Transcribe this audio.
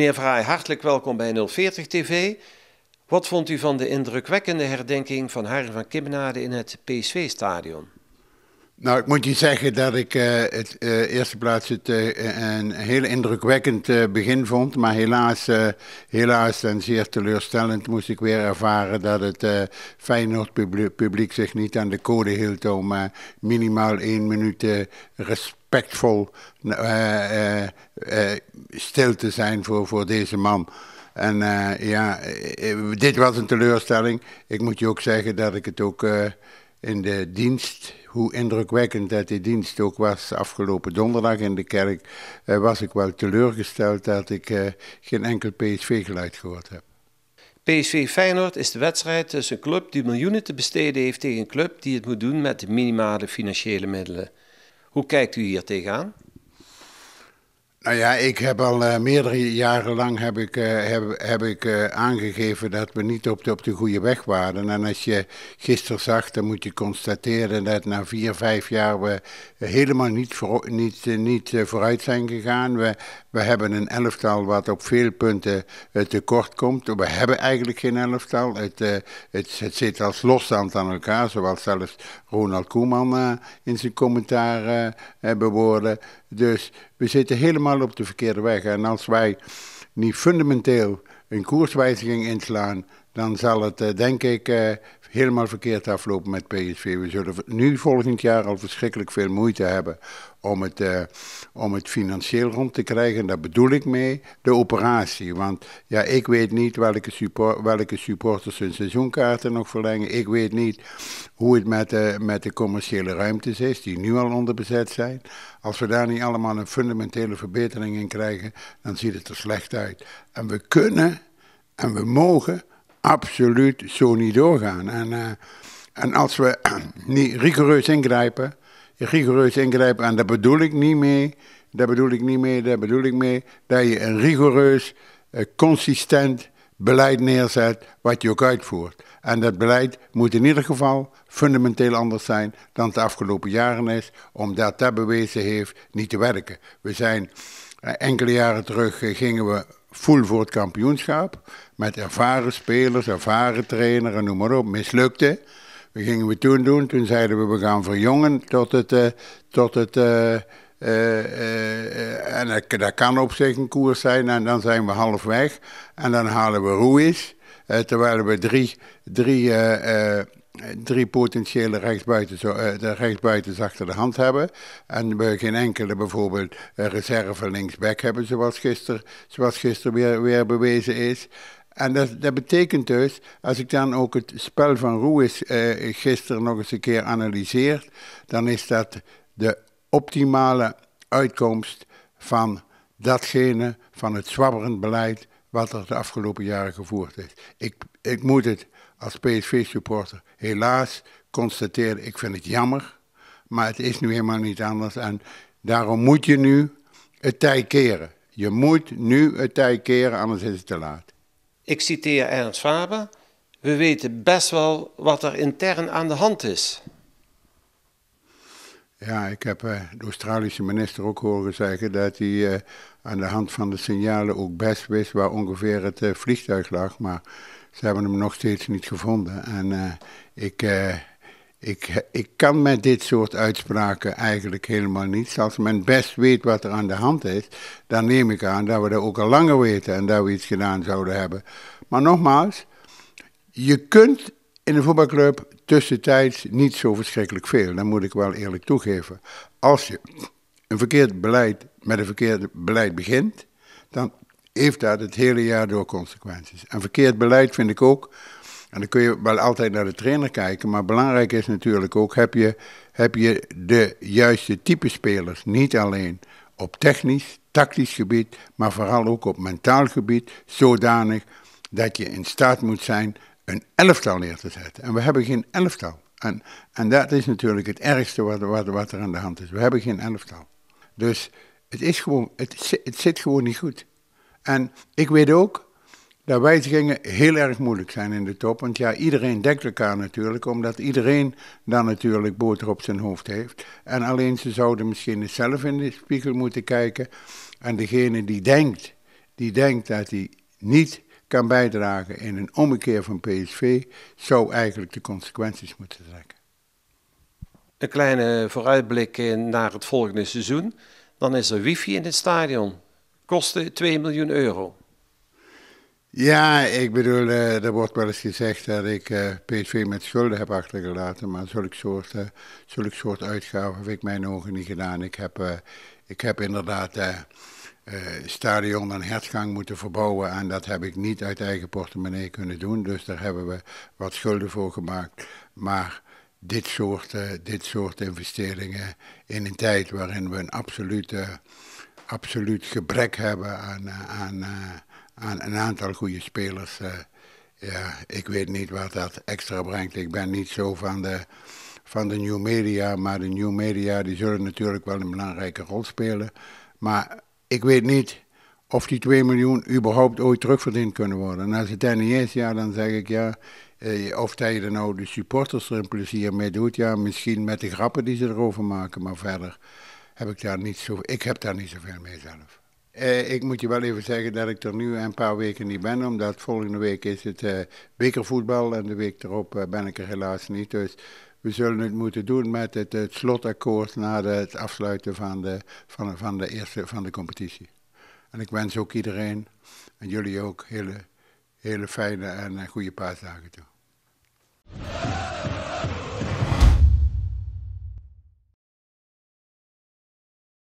Meneer Vraai, hartelijk welkom bij 040 TV. Wat vond u van de indrukwekkende herdenking van Harry van Kibbenade in het PSV-stadion? Nou, ik moet je zeggen dat ik uh, het eh, eerste plaats het, eh, een heel indrukwekkend begin vond. Maar helaas, helaas en zeer teleurstellend moest ik weer ervaren dat het Feyenoord publiek, publiek, zich niet aan de code hield om minimaal één minuut respectvol stil te zijn voor, voor deze man. En ja, dit was een teleurstelling. Ik moet je ook zeggen dat ik het ook in de dienst, hoe indrukwekkend dat die dienst ook was afgelopen donderdag in de kerk, eh, was ik wel teleurgesteld dat ik eh, geen enkel PSV-geluid gehoord heb. PSV Feyenoord is de wedstrijd tussen een club die miljoenen te besteden heeft tegen een club die het moet doen met minimale financiële middelen. Hoe kijkt u hier tegenaan? Nou ja, ik heb al eh, meerdere jaren lang heb ik, eh, heb, heb ik eh, aangegeven dat we niet op de, op de goede weg waren. En als je gisteren zag, dan moet je constateren dat na vier, vijf jaar we helemaal niet, voor, niet, niet vooruit zijn gegaan. We, we hebben een elftal wat op veel punten tekort komt. We hebben eigenlijk geen elftal. Het, het, het zit als losstand aan elkaar, zoals zelfs Ronald Koeman in zijn commentaar bewoorden. Dus we zitten helemaal op de verkeerde weg. En als wij niet fundamenteel een koerswijziging inslaan, dan zal het eh, denk ik eh, helemaal verkeerd aflopen met PSV. We zullen nu volgend jaar al verschrikkelijk veel moeite hebben om het, eh, om het financieel rond te krijgen. Daar bedoel ik mee de operatie. Want ja, ik weet niet welke, support, welke supporters hun seizoenkaarten nog verlengen. Ik weet niet hoe het met de, met de commerciële ruimtes is, die nu al onderbezet zijn. Als we daar niet allemaal een fundamentele verbetering in krijgen, dan ziet het er slecht uit. En we kunnen en we mogen absoluut zo niet doorgaan. En, eh, en als we niet rigoureus ingrijpen, rigoureus ingrijpen, en daar bedoel ik niet mee, dat bedoel ik niet mee, dat bedoel ik mee, dat je een rigoureus, eh, consistent beleid neerzet wat je ook uitvoert. En dat beleid moet in ieder geval fundamenteel anders zijn dan het de afgelopen jaren is, omdat dat bewezen heeft niet te werken. We zijn eh, enkele jaren terug gingen we voel voor het kampioenschap. Met ervaren spelers, ervaren trainers, en noem maar op. Mislukte. We gingen we toen doen? Toen zeiden we, we gaan verjongen tot het... Uh, tot het eh, eh, en dat, kan op zich een koers zijn. En dan zijn we halfweg. En dan halen we Ruiz. terwijl we drie, drie drie potentiële eh, rechtsbuitens, de achter de hand hebben. En we geen enkele bijvoorbeeld eh, reserve linksback hebben, zoals gisteren zoals gister weer, weer bewezen is. En dat, dat, betekent dus, als ik dan ook het spel van Roes eh, gisteren nog eens een keer analyseer, dan is dat de optimale uitkomst van datgene, van het zwabberend beleid wat er de afgelopen jaren gevoerd is. Ik, ik moet het als PSV-supporter. Helaas constateer ik vind het jammer, maar het is nu helemaal niet anders. En daarom moet je nu het tij keren. Je moet nu het tij keren, anders is het te laat. Ik citeer Ernst Faber. We weten best wel wat er intern aan de hand is. Ja, ik heb eh, de Australische minister ook horen zeggen dat hij eh, aan de hand van de signalen ook best wist waar ongeveer het eh, vliegtuig lag. Maar ze hebben hem nog steeds niet gevonden. En ik, ik, ik kan met dit soort uitspraken eigenlijk helemaal niets. Als men best weet wat er aan de hand is, dan neem ik aan dat we dat ook al langer weten en dat we iets gedaan zouden hebben. Maar nogmaals, je kunt in een voetbalclub tussentijds niet zo verschrikkelijk veel. Dat moet ik wel eerlijk toegeven. Als je een verkeerd beleid met een verkeerd beleid begint, dan heeft dat het hele jaar door consequenties. En verkeerd beleid vind ik ook. En dan kun je wel altijd naar de trainer kijken. Maar belangrijk is natuurlijk ook: heb je, heb je de juiste type spelers? Niet alleen op technisch, tactisch gebied, maar vooral ook op mentaal gebied. Zodanig dat je in staat moet zijn een elftal neer te zetten. En we hebben geen elftal. En, en dat is natuurlijk het ergste wat, wat, wat er aan de hand is. We hebben geen elftal. Dus het, is gewoon, het, het zit gewoon niet goed. En ik weet ook dat wijzigingen heel erg moeilijk zijn in de top. Want ja, iedereen denkt elkaar natuurlijk, omdat iedereen dan natuurlijk boter op zijn hoofd heeft. En alleen ze zouden misschien zelf in de spiegel moeten kijken. En degene die denkt, die denkt dat hij niet kan bijdragen in een ommekeer van PSV, zou eigenlijk de consequenties moeten trekken. Een kleine vooruitblik eh, naar het volgende seizoen. Dan is er wifi in het stadion. Kosten 2 miljoen euro. Ja, ik bedoel, eh, er wordt wel eens gezegd dat ik eh, PSV met schulden heb achtergelaten. Maar zulke soort, zulke soort uitgaven heb ik mijn ogen niet gedaan. Ik heb, ik heb inderdaad eh, stadion en hertgang moeten verbouwen. En dat heb ik niet uit eigen portemonnee kunnen doen. Dus daar hebben we wat schulden voor gemaakt. Maar dit soort, eh, dit soort investeringen in een tijd waarin we een absolute, absoluut gebrek hebben aan, eh, aan, aan een aantal goede spelers. ja, ik weet niet wat dat extra brengt. Ik ben niet zo van de, van de new media, maar de new media die zullen natuurlijk wel een belangrijke rol spelen. Maar ik weet niet of die 2 miljoen überhaupt ooit terugverdiend kunnen worden. En als het dan niet is, ja, dan zeg ik ja, eh, of dat je er nou de supporters er een plezier mee doet, ja, misschien met de grappen die ze erover maken, maar verder heb ik daar niet zo, ik heb daar niet zoveel mee zelf. Eh, ik moet je wel even zeggen dat ik er nu een paar weken niet ben, omdat volgende week is het eh, bekervoetbal en de week erop eh, ben ik er helaas niet. Dus we zullen het moeten doen met het, slotakkoord na het afsluiten van de, van, van, de eerste van de competitie. En ik wens ook iedereen en jullie ook hele, hele fijne en eh, goede paasdagen toe.